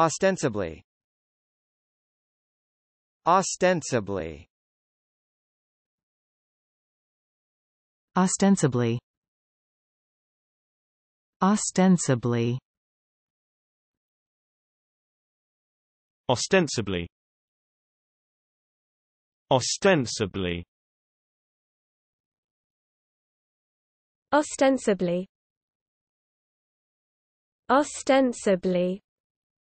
Ostensibly. Ostensibly. Ostensibly. Ostensibly. Ostensibly. Ostensibly. Ostensibly. Ostensibly.